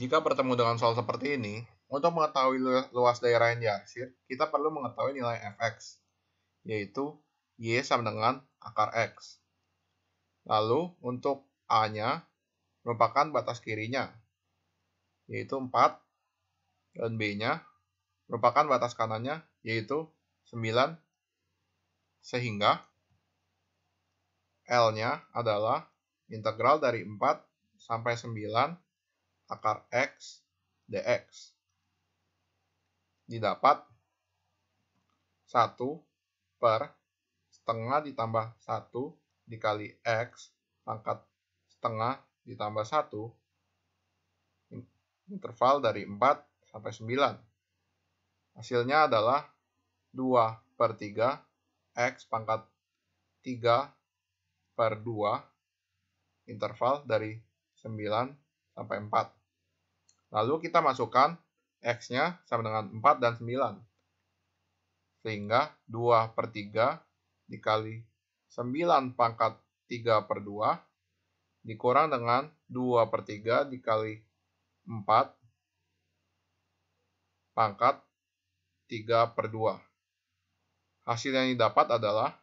Jika bertemu dengan soal seperti ini, untuk mengetahui luas daerah yang diarsir, kita perlu mengetahui nilai fx, yaitu y sama dengan akar x. Lalu, untuk a-nya merupakan batas kirinya, yaitu 4, dan b-nya merupakan batas kanannya, yaitu 9, sehingga L-nya adalah integral dari 4 sampai 9 akar X dx didapat 1 per setengah ditambah 1 dikali X pangkat setengah ditambah 1 interval dari 4 sampai 9. Hasilnya adalah 2 per 3 X pangkat 3 per 2 interval dari 9 sampai 4. Lalu kita masukkan X-nya sama dengan 4 dan 9. Sehingga 2 per 3 dikali 9 pangkat 3 per 2 dikurang dengan 2 per 3 dikali 4 pangkat 3 per 2. Hasil yang didapat adalah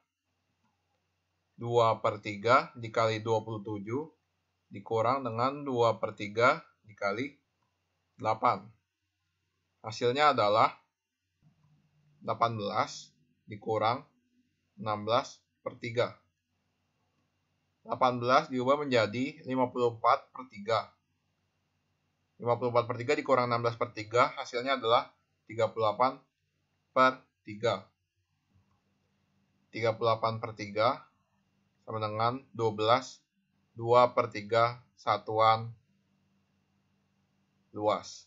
2 per 3 dikali 27 dikurang dengan 2 per 3 dikali 8. Hasilnya adalah 18 dikurang 16 per 3. 18 diubah menjadi 54 per 3. 54 per 3 dikurang 16 per 3 hasilnya adalah 38 per 3. 38 per 3 sama dengan 12 2 per 3 satuan luas.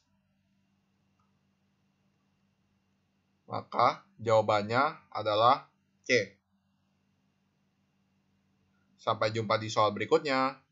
Maka jawabannya adalah C. Sampai jumpa di soal berikutnya.